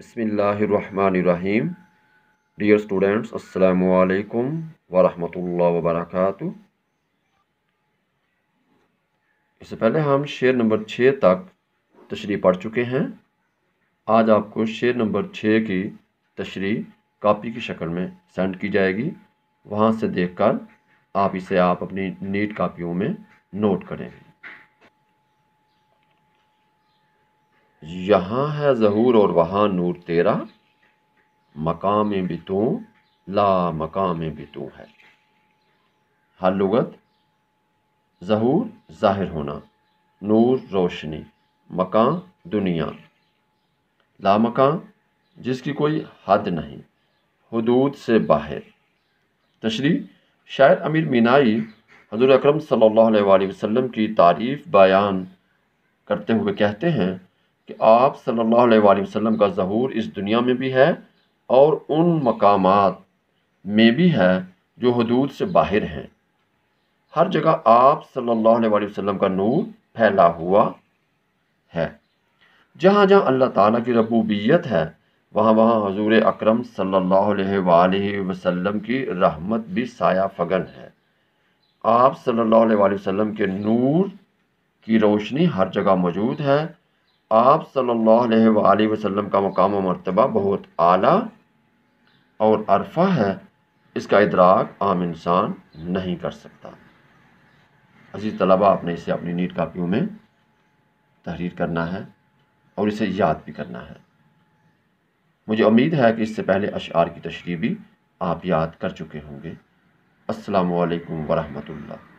बसमीम dear students असलकम वरम वबरक इससे पहले हम शेर नंबर छः तक तशरी पढ़ चुके हैं आज आपको शेर नंबर छः की तशरी कापी की शक्ल में सेंड की जाएगी वहाँ से देखकर आप इसे आप अपनी नीट कापियों में नोट करेंगे यहाँ है ज़हूर और वहाँ नूर तेरा मकाम बितूँ ला मकाम बितूँ है हर लगत ज़हूर ज़ाहिर होना नूर रोशनी मकाम दुनिया ला मकान जिसकी कोई हद नहीं हदूद से बाहर तशरी शायर अमीर मीनाई हजूर अक्रम सल्ला अलैहि की तारीफ़ बयान करते हुए कहते हैं कि आप सल्लल्लाहु अलैहि वसल्लम का ज़हूर इस दुनिया में भी है और उन मकाम में भी है जो हदूद से बाहर हैं हर जगह आप सल्लल्लाहु अलैहि वसल्लम का नूर फैला हुआ है जहाँ जहाँ अल्लाह ताला की रबूबियत है वहाँ वहाँ हजूर अक्रम सल्लल्लाहु वसम की रहमत भी साया फगन है आप सल्लल्लाहु अलैहि वसल्लम के नूर की रोशनी हर जगह मौजूद है आप सल्ला वसम का मकाम मरतबा बहुत आला और अरफा है इसका इदराक आम इंसान नहीं कर सकता अजीज़ तलबा आपने इसे अपनी नीट कापियों में तहरीर करना है और इसे याद भी करना है मुझे उम्मीद है कि इससे पहले अशार की तशरी भी आप याद कर चुके होंगे असलकम वरहमल्ला